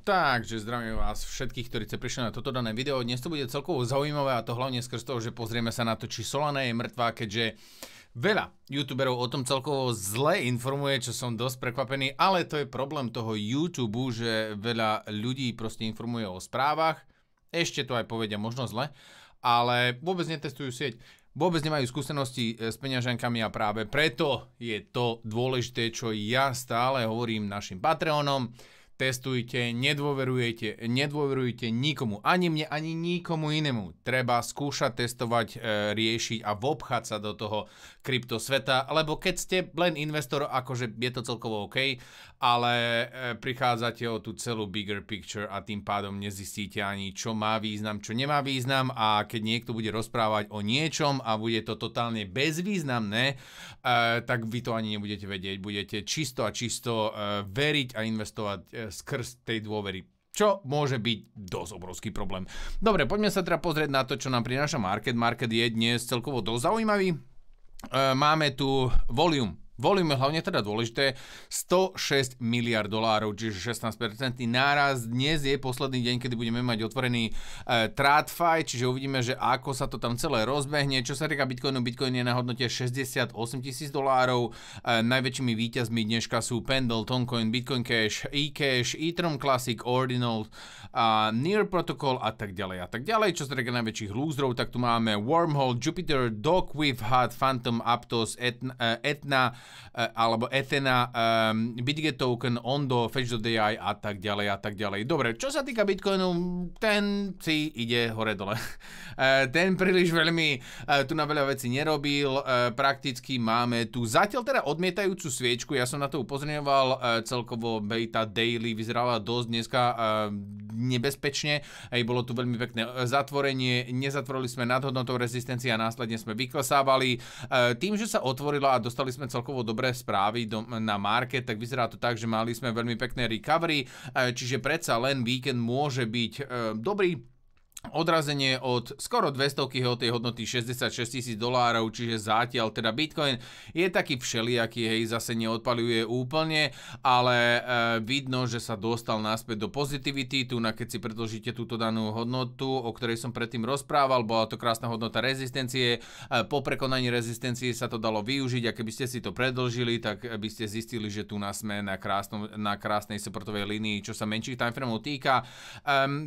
Takže zdravím vás všetkých, ktorí ste prišli na toto dané video. Dnes to bude celkovo zaujímavé a to hlavne skrz toho, že pozrieme sa na to, či Solana je mŕtva, keďže veľa youtuberov o tom celkovo zle informuje, čo som dosť prekvapený, ale to je problém toho YouTube, že veľa ľudí proste informuje o správach, ešte to aj povedia možno zle, ale vôbec netestujú sieť vôbec nemajú skúsenosti e, s peňaženkami a práve preto je to dôležité, čo ja stále hovorím našim Patreonom testujte, nedôverujete, nedôverujte nikomu, ani mne, ani nikomu inému. Treba skúšať testovať, e, riešiť a vobchať sa do toho kryptosveta, lebo keď ste len investor, akože je to celkovo OK, ale e, prichádzate o tú celú bigger picture a tým pádom nezistíte ani, čo má význam, čo nemá význam a keď niekto bude rozprávať o niečom a bude to totálne bezvýznamné, e, tak vy to ani nebudete vedieť. Budete čisto a čisto veriť a investovať skrz tej dôvery čo môže byť dosť obrovský problém. Dobre, poďme sa teda pozrieť na to, čo nám prináša market. Market je dnes celkovo dosť zaujímavý. E, máme tu volume, Volíme hlavne teda dôležité 106 miliard dolárov, čiže 16% náraz. Dnes je posledný deň, kedy budeme mať otvorený e, TradFi, čiže uvidíme, že ako sa to tam celé rozbehne. Čo sa týka Bitcoinu, Bitcoin je na hodnote 68 tisíc dolárov. E, najväčšími výťazmi dneška sú Pendle, Toncoin, Bitcoin Cash, eCash, Ethereum Classic, Ordinal, a Near Protocol a tak ďalej a tak ďalej. Čo sa týka najväčších lúzrov, tak tu máme Wormhole, Jupiter, Dog, with Hat, Phantom, Aptos, Etna, e, Etna Eh, alebo Ethena, um, eh, BitGet token, Ondo, Fetch.ai a tak ďalej a tak ďalej. Dobre, čo sa týka Bitcoinu, ten si ide hore-dole. Eh, ten príliš veľmi tu na veľa veci nerobil, prakticky máme tu zatiaľ teda odmietajúcu sviečku, ja som na to upozorňoval, celkovo beta daily vyzerala dosť dneska nebezpečne, aj bolo tu veľmi pekné zatvorenie, nezatvorili sme nadhodnotou hodnotou rezistencie a následne sme vyklesávali. Tým, že sa otvorila a dostali sme celkovo celkovo dobré správy do, na market, tak vyzerá to tak, že mali sme veľmi pekné recovery, e, čiže predsa len víkend môže byť e, dobrý odrazenie od skoro 200 od tej hodnoty 66 tisíc dolárov, čiže zatiaľ teda Bitcoin je taký všelijaký, hej, zase neodpaluje úplne, ale e, vidno, že sa dostal naspäť do pozitivity, tu na keď si predložíte túto danú hodnotu, o ktorej som predtým rozprával, bola to krásna hodnota rezistencie, e, po prekonaní rezistencie sa to dalo využiť a keby ste si to predlžili, tak by ste zistili, že tu nás sme na, krásnom, na krásnej supportovej línii, čo sa menších timeframeov týka. E,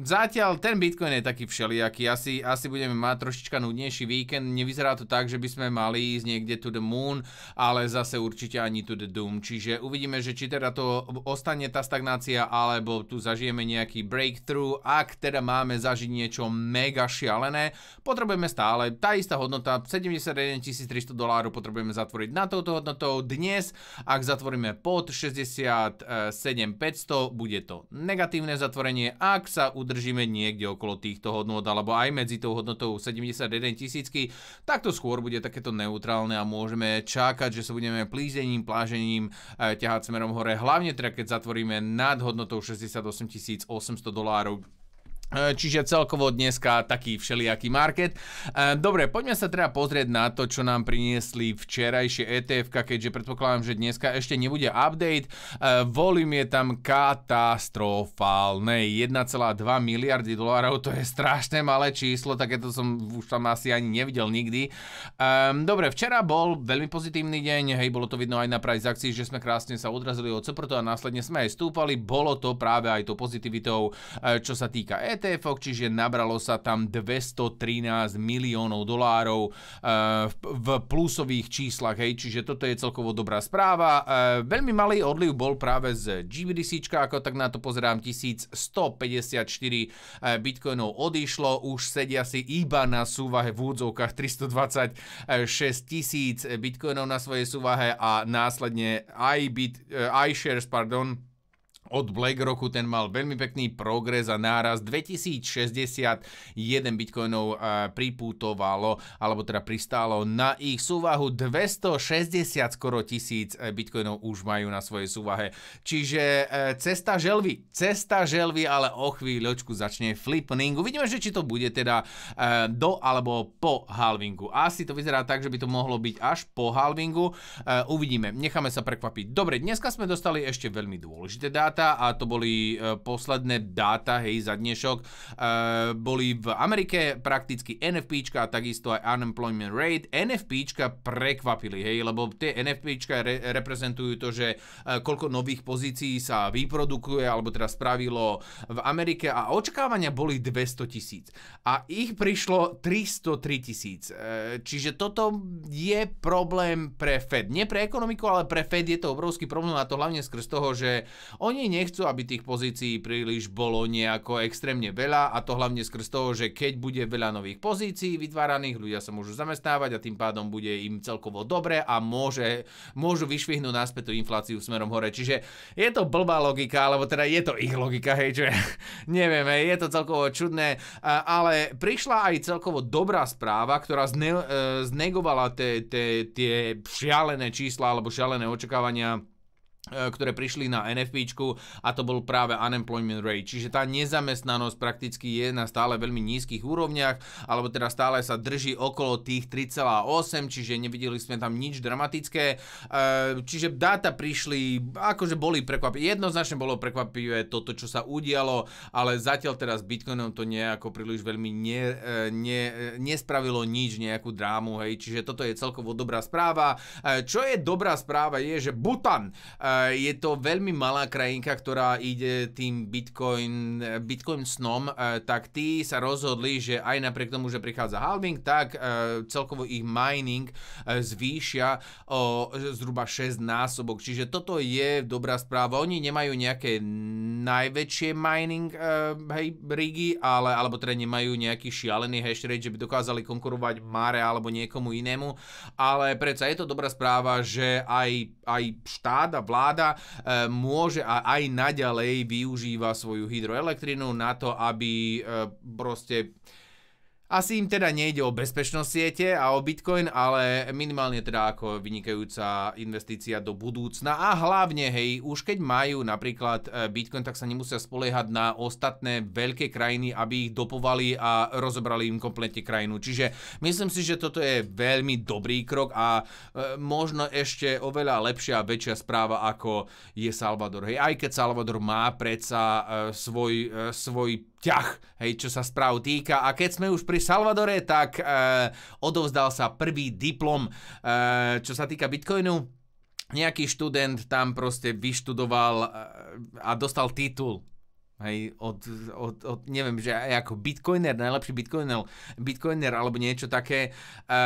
zatiaľ ten Bitcoin je taký taký všelijaký. Asi, asi budeme mať trošička nudnejší víkend. Nevyzerá to tak, že by sme mali ísť niekde to the moon, ale zase určite ani to the doom. Čiže uvidíme, že či teda to ostane tá stagnácia, alebo tu zažijeme nejaký breakthrough. Ak teda máme zažiť niečo mega šialené, potrebujeme stále tá istá hodnota, 71 300 dolárov potrebujeme zatvoriť na touto hodnotou. Dnes, ak zatvoríme pod 67 500, bude to negatívne zatvorenie. Ak sa udržíme niekde okolo týchto hodnot alebo aj medzi tou hodnotou 71 tisícky, tak to skôr bude takéto neutrálne a môžeme čakať, že sa budeme plízením, plážením e, ťahať smerom hore, hlavne teda keď zatvoríme nad hodnotou 68 800 dolárov E, čiže celkovo dneska taký všelijaký market. E, dobre, poďme sa teda pozrieť na to, čo nám priniesli včerajšie etf keďže predpokladám, že dneska ešte nebude update. E, Volím je tam katastrofálne. 1,2 miliardy dolárov, to je strašné malé číslo, takéto som už tam asi ani nevidel nikdy. Dobre, včera bol veľmi pozitívny deň, hej, bolo to vidno aj na price akcii, že sme krásne sa odrazili od Soprto a následne sme aj stúpali. Bolo to práve aj to pozitivitou, čo sa týka ETF ETF, čiže nabralo sa tam 213 miliónov dolárov e, v plusových číslach, hej, čiže toto je celkovo dobrá správa. E, veľmi malý odliv bol práve z GBDC, ako tak na to pozerám, 1154 e, bitcoinov odišlo, už sedia si iba na súvahe v údzovkách 326 tisíc bitcoinov na svojej súvahe a následne iShares, pardon, od Roku, ten mal veľmi pekný progres a náraz. 2061 bitcoinov eh, pripútovalo, alebo teda pristálo na ich súvahu. 260 skoro tisíc eh, bitcoinov už majú na svojej súvahe. Čiže eh, cesta želvy, cesta želvy, ale o chvíľočku začne flipning. Uvidíme, že či to bude teda do alebo po halvingu. Asi to vyzerá tak, že by to mohlo byť až po halvingu. Uvidíme, necháme sa prekvapiť. Dobre, dneska sme dostali ešte veľmi dôležité dáta dáta a to boli e, posledné dáta, hej, za dnešok. E, boli v Amerike prakticky NFPčka a takisto aj unemployment rate. NFPčka prekvapili, hej, lebo tie NFPčka re- reprezentujú to, že e, koľko nových pozícií sa vyprodukuje alebo teda spravilo v Amerike a očakávania boli 200 tisíc. A ich prišlo 303 tisíc. Čiže toto je problém pre Fed. Nie pre ekonomiku, ale pre Fed je to obrovský problém a to hlavne skrz toho, že oni nechcú, aby tých pozícií príliš bolo nejako extrémne veľa a to hlavne skrz toho, že keď bude veľa nových pozícií vytváraných, ľudia sa môžu zamestnávať a tým pádom bude im celkovo dobre a môže, môžu vyšvihnúť náspäť tú infláciu smerom hore. Čiže je to blbá logika, alebo teda je to ich logika, hej, že neviem, hej, je to celkovo čudné, ale prišla aj celkovo dobrá správa, ktorá zne, e, znegovala tie, tie, tie šialené čísla alebo šialené očakávania E, ktoré prišli na NFP a to bol práve unemployment rate. Čiže tá nezamestnanosť prakticky je na stále veľmi nízkych úrovniach, alebo teda stále sa drží okolo tých 3,8, čiže nevideli sme tam nič dramatické. E, čiže dáta prišli, akože boli prekvapivé. Jednoznačne bolo prekvapivé toto, čo sa udialo, ale zatiaľ teraz s Bitcoinom to nejako príliš veľmi ne, e, ne, nespravilo nič, nejakú drámu, hej. Čiže toto je celkovo dobrá správa. Čo je dobrá správa je, že Butan je to veľmi malá krajinka, ktorá ide tým Bitcoin, eh, Bitcoin snom, eh, tak tí sa rozhodli, že aj napriek tomu, že prichádza halving, tak eh, celkovo ich mining zvýšia o zhruba 6 násobok. Čiže toto je dobrá správa. Oni nemajú nejaké najväčšie mining hej, rigy, ale, alebo teda nemajú nejaký šialený hash rate, že by dokázali konkurovať Mare alebo niekomu inému, ale predsa je to dobrá správa, že aj, aj štát a vláda vláda eh, môže a aj naďalej využíva svoju hydroelektrinu na to, aby eh, proste asi im teda nejde o bezpečnosť siete a o Bitcoin, ale minimálne teda ako vynikajúca investícia do budúcna a hlavne, hej, už keď majú napríklad e, Bitcoin, tak sa nemusia spoliehať na ostatné veľké krajiny, aby ich dopovali a rozobrali im kompletne krajinu. Čiže myslím si, že toto je veľmi dobrý krok a e, možno ešte oveľa lepšia a väčšia správa ako je Salvador. Hej, aj keď Salvador má predsa e, svoj, svoj ťah, hej, čo sa správ týka a keď sme už pri Salvadore, tak e, odovzdal sa prvý diplom, e, čo sa týka Bitcoinu. Nejaký študent tam proste vyštudoval e, a dostal titul Hej, od, od, od, neviem, že ako bitcoiner, najlepší bitcoiner, bitcoiner alebo niečo také, e,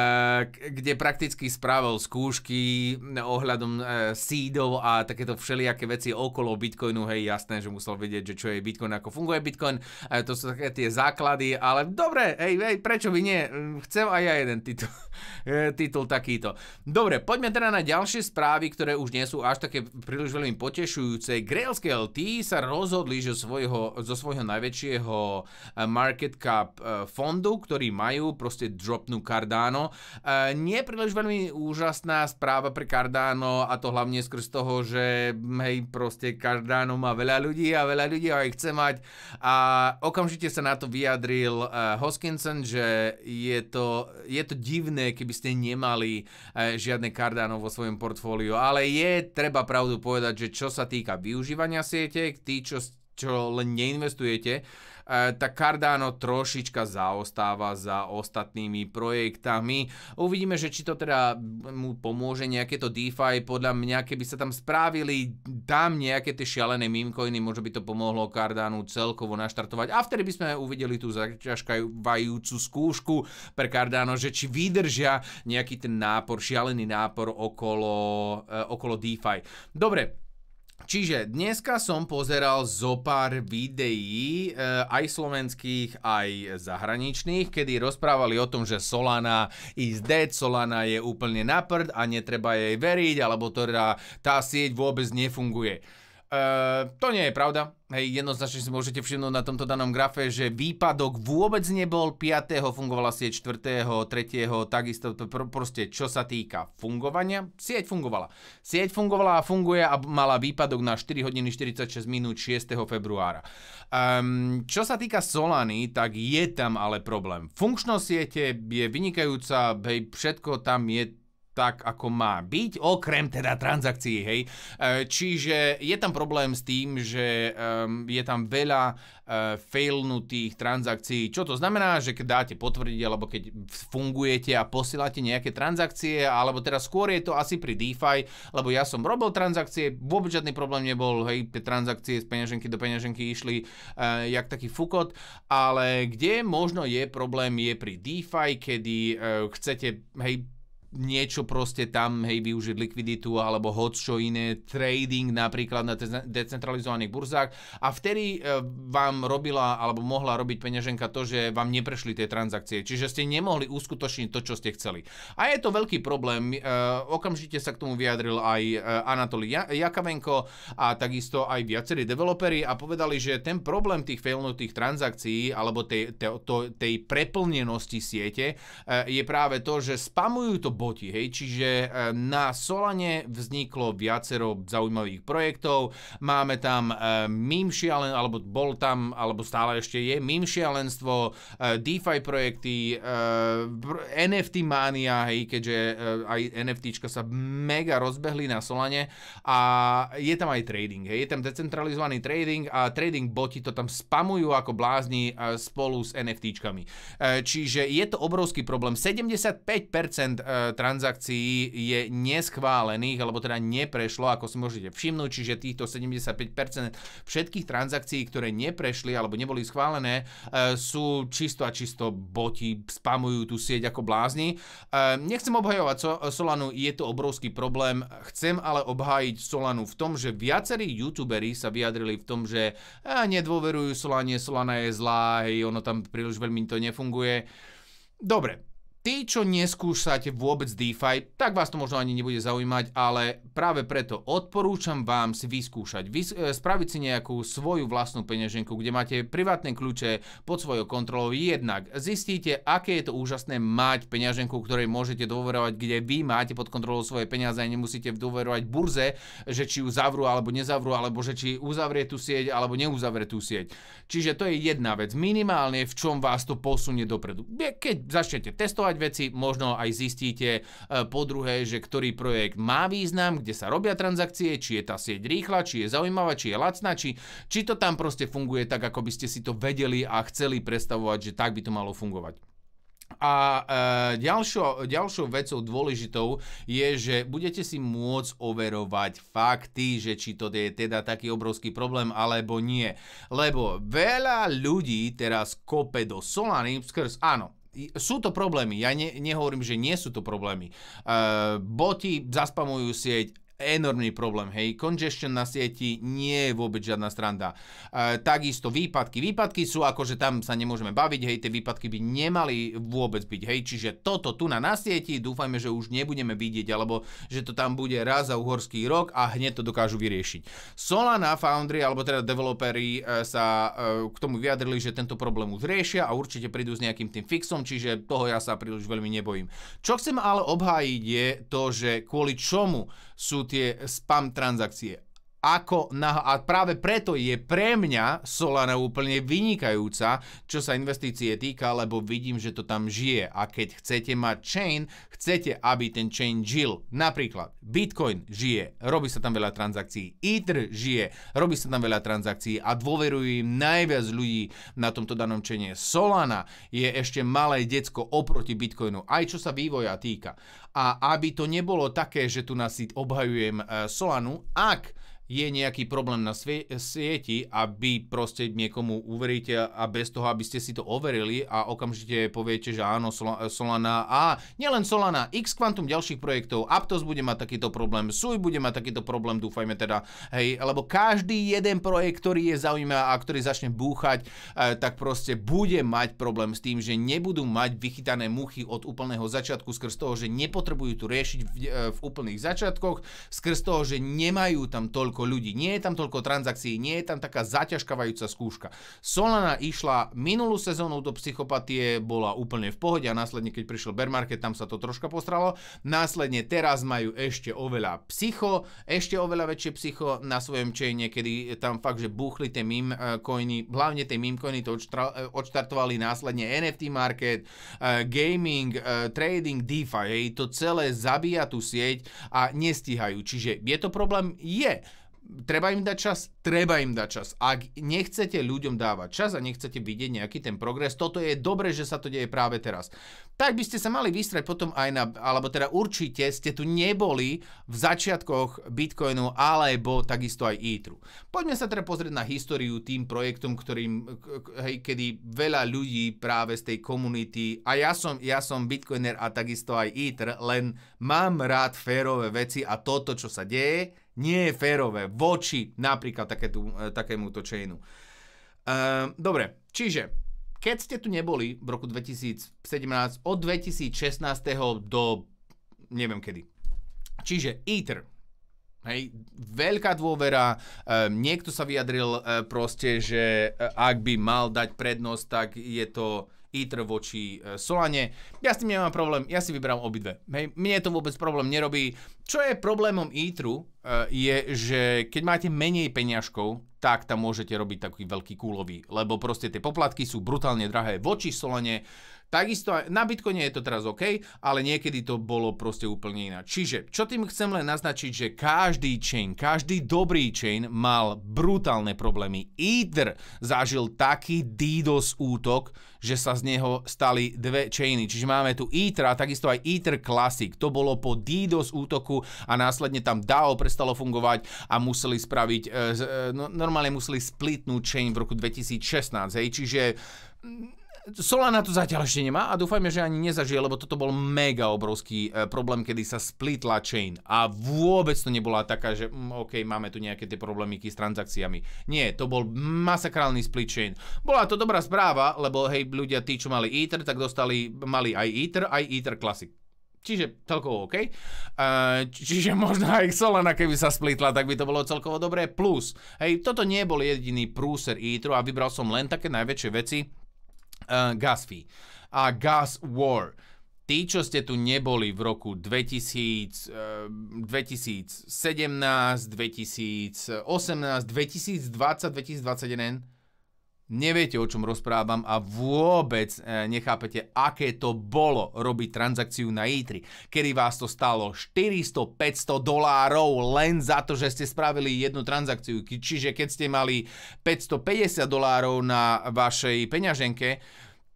kde prakticky spravil skúšky ohľadom e, seedov a takéto všelijaké veci okolo bitcoinu, hej, jasné, že musel vedieť, že čo je bitcoin, ako funguje bitcoin, e, to sú také tie základy, ale dobre, hej, hej, prečo by nie, chcem aj ja jeden titul, eh, titul takýto. Dobre, poďme teda na ďalšie správy, ktoré už nie sú až také príliš veľmi potešujúce. Grailscale, tí sa rozhodli, že svoj svojho, zo svojho najväčšieho eh, market cap eh, fondu, ktorý majú, proste dropnú Cardano. Eh, nie je príliš veľmi úžasná správa pre Cardano a to hlavne skrz toho, že hm, hej, proste Cardano má veľa ľudí a veľa ľudí aj chce mať a okamžite sa na to vyjadril Hoskinson, že je to, je to divné, keby ste nemali žiadne Cardano vo svojom portfóliu, ale je treba pravdu povedať, že čo sa týka využívania sietek, tí, čo čo len neinvestujete, e, tak Cardano trošička zaostáva za ostatnými projektami. Uvidíme, že či to teda mu pomôže nejaké to DeFi, podľa mňa, keby sa tam správili tam nejaké tie šialené memecoiny, možno by to pomohlo Cardanu celkovo naštartovať. A vtedy by sme uvideli tú zaťažkajúcu skúšku pre Cardano, že či vydržia nejaký ten nápor, šialený nápor okolo, e, okolo DeFi. Dobre, Čiže dneska som pozeral zo pár videí, eh, aj slovenských, aj zahraničných, kedy rozprávali o tom, že Solana is dead, Solana je úplne na prd a netreba jej veriť, alebo teda tá sieť vôbec nefunguje. Eh, to nie je pravda. Hej, jednoznačne si môžete všimnúť na tomto danom grafe, že výpadok vôbec nebol 5. fungovala sieť 4. 3. takisto to pr- proste čo sa týka fungovania, sieť fungovala. Sieť fungovala a funguje a mala výpadok na 4 hodiny 46 minút 6. februára. Um, čo sa týka Solany, tak je tam ale problém. Funkčnosť siete je vynikajúca, hej, všetko tam je tak, ako má byť, okrem teda transakcií, hej. E, čiže je tam problém s tým, že je tam veľa e, failnutých transakcií, čo to znamená, že keď dáte potvrdiť, alebo keď fungujete a posielate nejaké transakcie, alebo teda skôr je to asi pri DeFi, lebo ja som robil transakcie, vôbec žiadny problém nebol, hej, tie transakcie z peňaženky do peňaženky išli uh, jak taký fukot, ale kde možno je problém je pri DeFi, kedy uh, chcete, hej, niečo proste tam, hej, využiť likviditu alebo hoď čo iné, trading napríklad na decentralizovaných burzách a vtedy e, vám robila alebo mohla robiť peňaženka to, že vám neprešli tie transakcie, čiže ste nemohli uskutočniť to, čo ste chceli. A je to veľký problém, e, okamžite sa k tomu vyjadril aj e, Anatoly Jakavenko a takisto aj viacerí developeri a povedali, že ten problém tých failnutých transakcií alebo tej, tej, tej preplnenosti siete e, je práve to, že spamujú to roboti. Hej. Čiže e, na Solane vzniklo viacero zaujímavých projektov. Máme tam e, meme šialen, alebo bol tam, alebo stále ešte je meme šialenstvo, e, DeFi projekty, NFT mania, hej, keďže aj NFTčka sa mega rozbehli na Solane a je tam aj trading. Hej. Je tam decentralizovaný trading a trading boti to tam spamujú ako blázni spolu s NFTčkami. Čiže je to obrovský problém. 75% transakcií je neschválených, alebo teda neprešlo, ako si môžete všimnúť, čiže týchto 75% všetkých transakcií, ktoré neprešli alebo neboli schválené, e, sú čisto a čisto boti, spamujú tú sieť ako blázni. E, nechcem obhajovať Solanu, je to obrovský problém, chcem ale obhájiť Solanu v tom, že viacerí youtuberi sa vyjadrili v tom, že nedôverujú Solane, Solana je zlá, hej, ono tam príliš veľmi to nefunguje. Dobre, Tí, čo neskúšate vôbec DeFi, tak vás to možno ani nebude zaujímať, ale práve preto odporúčam vám si vyskúšať, vys- e, spraviť si nejakú svoju vlastnú peňaženku, kde máte privátne kľúče pod svojou kontrolou. Jednak zistíte, aké je to úžasné mať peňaženku, ktorej môžete dôverovať, kde vy máte pod kontrolou svoje peniaze a nemusíte dôverovať burze, že či ju zavrú alebo nezavrú, alebo že či uzavrie tú sieť alebo neuzavrie tú sieť. Čiže to je jedna vec. Minimálne v čom vás to posunie dopredu. Keď začnete testovať, veci, možno aj zistíte e, po druhé, že ktorý projekt má význam, kde sa robia transakcie, či je tá sieť rýchla, či je zaujímavá, či je lacná, či, či to tam proste funguje tak, ako by ste si to vedeli a chceli predstavovať, že tak by to malo fungovať. A e, ďalšou, ďalšou vecou dôležitou je, že budete si môcť overovať fakty, že či to je teda taký obrovský problém alebo nie. Lebo veľa ľudí teraz kope do Solany skrz, áno, sú to problémy, ja ne, nehovorím, že nie sú to problémy. Uh, boti zaspamujú sieť enormný problém, hej. Congestion na sieti nie je vôbec žiadna stranda. E, takisto výpadky. Výpadky sú ako že tam sa nemôžeme baviť, hej, tie výpadky by nemali vôbec byť, hej. Čiže toto tu na, na sieti, dúfajme, že už nebudeme vidieť, alebo že to tam bude raz za uhorský rok a hneď to dokážu vyriešiť. Solana Foundry, alebo teda developeri e, sa e, k tomu vyjadrili, že tento problém už riešia a určite prídu s nejakým tým fixom, čiže toho ja sa príliš veľmi nebojím. Čo chcem ale obhájiť je to, že kvôli čomu sú tie spam transakcie ako na, a práve preto je pre mňa Solana úplne vynikajúca, čo sa investície týka, lebo vidím, že to tam žije. A keď chcete mať chain, chcete, aby ten chain žil. Napríklad Bitcoin žije, robí sa tam veľa transakcií, Ether žije, robí sa tam veľa transakcií a dôverujú im najviac ľudí na tomto danom chaine. Solana je ešte malé decko oproti Bitcoinu, aj čo sa vývoja týka. A aby to nebolo také, že tu nás si obhajujem eh, Solanu, ak je nejaký problém na sieti a proste niekomu uveríte a bez toho, aby ste si to overili a okamžite poviete, že áno, Solana a nielen Solana, x kvantum ďalších projektov, Aptos bude mať takýto problém, SUI bude mať takýto problém, dúfajme teda, hej, lebo každý jeden projekt, ktorý je zaujímavý a ktorý začne búchať, e, tak proste bude mať problém s tým, že nebudú mať vychytané muchy od úplného začiatku skrz toho, že nepotrebujú tu riešiť v, e, v úplných začiatkoch, skrz toho, že nemajú tam toľko toľko ľudí, nie je tam toľko transakcií, nie je tam taká zaťažkavajúca skúška. Solana išla minulú sezónu do psychopatie, bola úplne v pohode a následne, keď prišiel bear market, tam sa to troška postralo. Následne teraz majú ešte oveľa psycho, ešte oveľa väčšie psycho na svojom chaine, kedy tam fakt, že buchli tie meme eh, coiny, hlavne tie meme coiny to eh, odštartovali následne NFT market, eh, gaming, trading, DeFi, hej, to celé zabíja tú sieť a nestíhajú. Čiže je to problém? Je treba im dať čas, treba im dať čas. Ak nechcete ľuďom dávať čas a nechcete vidieť nejaký ten progres, toto je dobre, že sa to deje práve teraz. Tak by ste sa mali vystrať potom aj na, alebo teda určite ste tu neboli v začiatkoch Bitcoinu alebo takisto aj itru. Poďme sa teda pozrieť na históriu tým projektom, ktorým, hej, kedy veľa ľudí práve z tej komunity, a ja som, ja som Bitcoiner a takisto aj Ether, len mám rád férové veci a toto, čo sa deje, nie je férové voči napríklad takému e, takémuto chainu. Uh, dobre, čiže keď ste tu neboli v roku 2017, od 2016. do neviem kedy. Čiže Ether, Hej, veľká dôvera, e, niekto sa vyjadril e, proste, že e, ak by mal dať prednosť, tak je to ITR voči e, Solane. Ja s tým nemám problém, ja si vyberám obidve. Hej, mne to vôbec problém nerobí. Čo je problémom ITRu, Eh, je, že keď máte menej peňažkov, tak tam môžete robiť taký veľký kúlový, lebo proste tie poplatky sú brutálne drahé voči Solane, Takisto aj na Bitcoine je to teraz OK, ale niekedy to bolo proste úplne iná. Čiže, čo tým chcem len naznačiť, že každý chain, každý dobrý chain mal brutálne problémy. Ether zažil taký DDoS útok, že sa z neho stali dve chainy. Čiže máme tu Ether a takisto aj Ether Classic. To bolo po DDoS útoku a následne tam DAO prestalo fungovať a museli spraviť, e, e, no, normálne museli splitnúť chain v roku 2016. Hej? Čiže mm, Solana to zatiaľ ešte nemá a dúfajme, že ani nezažije, lebo toto bol mega obrovský e, problém, kedy sa splitla chain a vôbec to nebola taká, že mm, OK, máme tu nejaké tie problémy s transakciami. Nie, to bol masakrálny split chain. Bola to dobrá správa, lebo hej, ľudia, tí, čo mali Ether, tak dostali, mali aj Ether, aj Ether Classic. Čiže celkovo OK. E, čiže možno aj Solana, keby sa splitla, tak by to bolo celkovo dobré. Plus, hej, toto nie bol jediný prúser Etheru a vybral som len také najväčšie veci, uh, eh, gas fee a gas war. Tí, čo ste tu neboli v roku 2000, 2017, 2018, 2020, 2021, neviete, o čom rozprávam a vôbec eh, nechápete, aké to bolo robiť transakciu na E3, kedy vás to stalo 400-500 dolárov len za to, že ste spravili jednu transakciu. Čiže keď ste mali 550 dolárov na vašej peňaženke,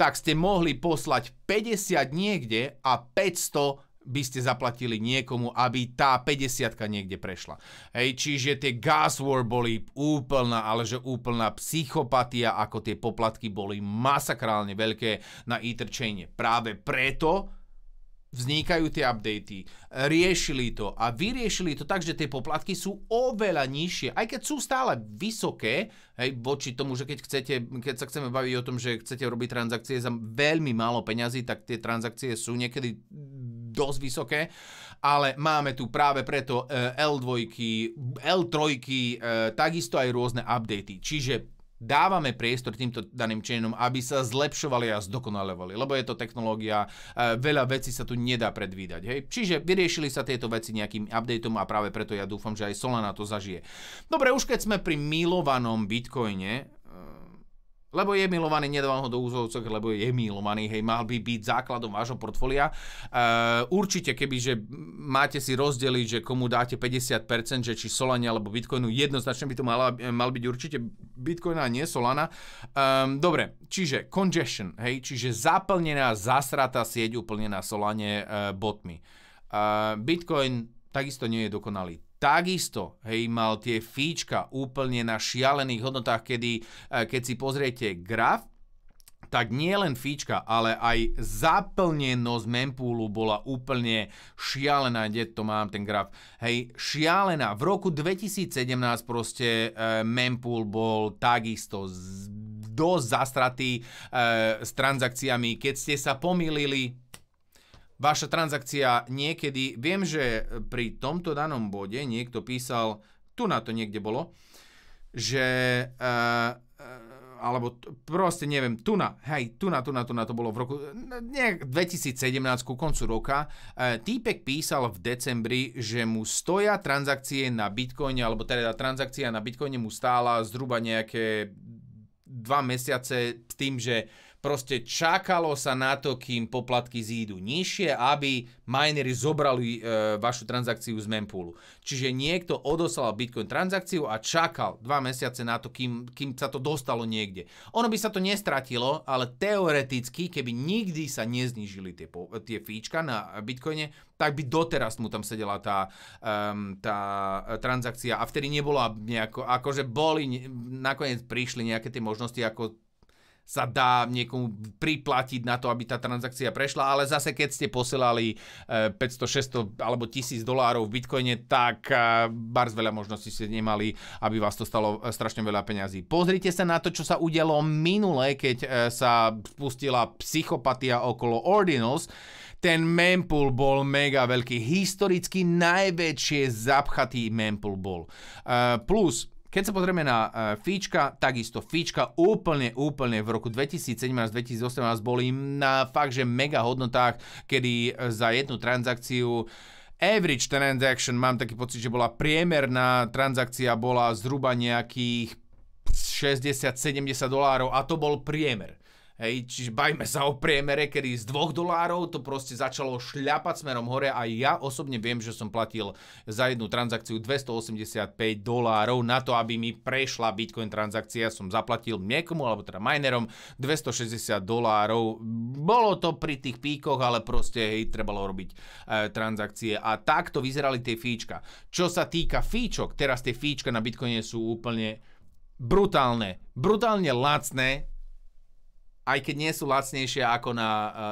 tak ste mohli poslať 50 niekde a 500 by ste zaplatili niekomu, aby tá 50 niekde prešla. Hej, čiže tie gas war boli úplná, ale že úplná psychopatia, ako tie poplatky boli masakrálne veľké na interchaine. Práve preto, vznikajú tie updaty, riešili to a vyriešili to tak, že tie poplatky sú oveľa nižšie, aj keď sú stále vysoké, hej, voči tomu, že keď chcete, keď sa chceme baviť o tom, že chcete robiť transakcie za veľmi málo peňazí, tak tie transakcie sú niekedy dosť vysoké, ale máme tu práve preto L2, e, L3, e, takisto aj rôzne updaty, čiže dávame priestor týmto daným činom, aby sa zlepšovali a zdokonalovali, lebo je to technológia, e, veľa vecí sa tu nedá predvídať. Hej? Čiže vyriešili sa tieto veci nejakým updateom a práve preto ja dúfam, že aj Solana to zažije. Dobre, už keď sme pri milovanom Bitcoine, lebo je milovaný, nedávam ho do úzovcok, lebo je milovaný, hej, mal by byť základom vášho portfólia. E, určite, keby, že máte si rozdeliť, že komu dáte 50%, že či Solana alebo Bitcoinu, jednoznačne by to mal, mal byť určite Bitcoin a nie Solana. E, dobre, čiže congestion, hej, čiže zaplnená, zasratá sieť úplne na Solane e, botmi. E, Bitcoin takisto nie je dokonalý takisto hej, mal tie fíčka úplne na šialených hodnotách, kedy, e, keď si pozriete graf, tak nie len fíčka, ale aj zaplnenosť mempúlu bola úplne šialená, kde to mám ten graf, hej, šialená. V roku 2017 proste e, mempúl bol takisto z, dosť zastratý e, s transakciami. Keď ste sa pomýlili, vaša transakcia niekedy, viem, že pri tomto danom bode niekto písal, tu na to niekde bolo, že uh, alebo t- proste neviem, tu na, hej, na tu na to bolo v roku nejak 2017 ku koncu roka, e, týpek písal v decembri, že mu stoja transakcie na bitcoine, alebo teda transakcia na bitcoine mu stála zhruba nejaké dva mesiace s tým, že proste čakalo sa na to, kým poplatky zídu nižšie, aby minery zobrali e, vašu transakciu z mempoolu. Čiže niekto odoslal Bitcoin transakciu a čakal dva mesiace na to, kým, kým sa to dostalo niekde. Ono by sa to nestratilo, ale teoreticky, keby nikdy sa neznižili tie, tie fíčka na Bitcoine, tak by doteraz mu tam sedela tá, um, tá e, transakcia a vtedy nebola nejako, akože boli, nakoniec prišli nejaké tie možnosti, ako sa dá niekomu priplatiť na to, aby tá transakcia prešla, ale zase keď ste posielali 500, eh, 600 alebo 1000 dolárov v bitcoine, tak eh, bars veľa možností ste nemali, aby vás to stalo eh, strašne veľa peňazí. Pozrite sa na to, čo sa udialo minule, keď sa spustila psychopatia okolo Ordinals, ten mempool bol mega veľký, historicky najväčšie zapchatý mempool bol. plus, keď sa pozrieme na e, Fíčka, takisto Fíčka úplne, úplne v roku 2017-2018 boli na fakt, že mega hodnotách, kedy e, za jednu transakciu average transaction, mám taký pocit, že bola priemerná transakcia, bola zhruba nejakých 60-70 dolárov a to bol priemer. Hej, čiže bajme sa o priemere, kedy z 2 dolárov to proste začalo šľapať smerom hore a ja osobne viem, že som platil za jednu transakciu 285 dolárov na to, aby mi prešla Bitcoin transakcia. Som zaplatil niekomu, alebo teda minerom, 260 dolárov. Bolo to pri tých píkoch, ale proste hej, trebalo robiť e, transakcie. A takto vyzerali tie fíčka. Čo sa týka fíčok, teraz tie fíčka na Bitcoine sú úplne brutálne, brutálne lacné aj keď nie sú lacnejšie ako na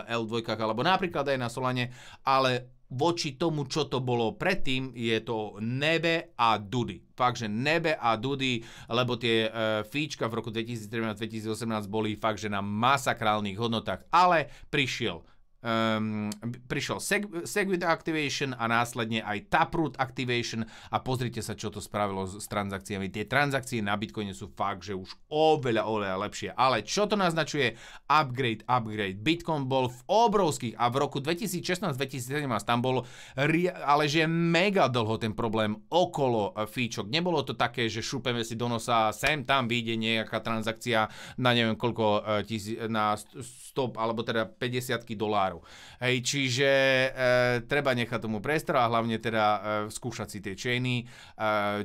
eh, L2 alebo napríklad aj na Solane, ale voči tomu, čo to bolo predtým, je to nebe a dudy. Fakt, že nebe a dudy, lebo tie e, fíčka v roku 2013-2018 boli fakt, že na masakrálnych hodnotách. Ale prišiel um, prišiel seg, Segwit Activation a následne aj Taproot Activation a pozrite sa, čo to spravilo s, transakciami. Tie transakcie na Bitcoine sú fakt, že už oveľa, oveľa lepšie. Ale čo to naznačuje? Upgrade, upgrade. Bitcoin bol v obrovských a v roku 2016-2017 tam bol ale že mega dlho ten problém okolo e, fíčok. Nebolo to také, že šupeme si do nosa, sem tam vyjde nejaká transakcia na neviem koľko, e, tis, na stop alebo teda 50 dolárov tváru. Hej, čiže e, treba nechať tomu priestor a hlavne teda e, skúšať si tie chainy, e,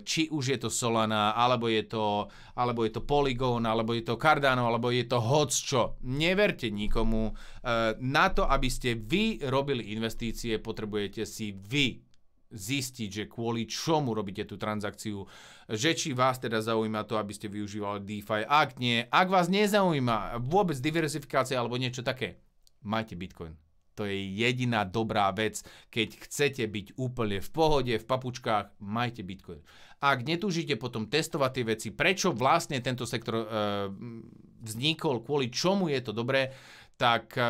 či už je to Solana, alebo je to, alebo je to Polygon, alebo je to Cardano, alebo je to hoc čo. Neverte nikomu. E, na to, aby ste vy robili investície, potrebujete si vy zistiť, že kvôli čomu robíte tú transakciu, že či vás teda zaujíma to, aby ste využívali DeFi, ak nie, ak vás nezaujíma vôbec diversifikácia alebo niečo také, majte Bitcoin. To je jediná dobrá vec. Keď chcete byť úplne v pohode, v papučkách, majte Bitcoin. Ak netúžite potom testovať tie veci, prečo vlastne tento sektor e, vznikol, kvôli čomu je to dobré, tak e,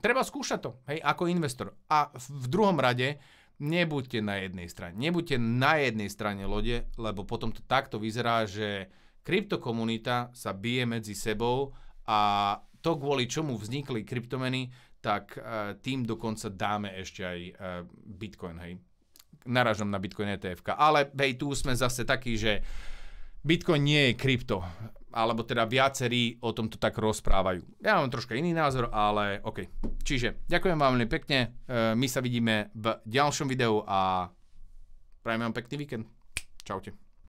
treba skúšať to, hej, ako investor. A v, v druhom rade, nebuďte na jednej strane. Nebuďte na jednej strane lode, lebo potom to takto vyzerá, že kryptokomunita sa bije medzi sebou a to, kvôli čomu vznikli kryptomeny, tak e, tým dokonca dáme ešte aj e, Bitcoin, hej. Naražam na Bitcoin ETF. Ale hej, tu sme zase takí, že Bitcoin nie je krypto. Alebo teda viacerí o tom to tak rozprávajú. Ja mám troška iný názor, ale OK. Čiže ďakujem vám veľmi pekne. E, my sa vidíme v ďalšom videu a prajem vám pekný víkend. Čaute.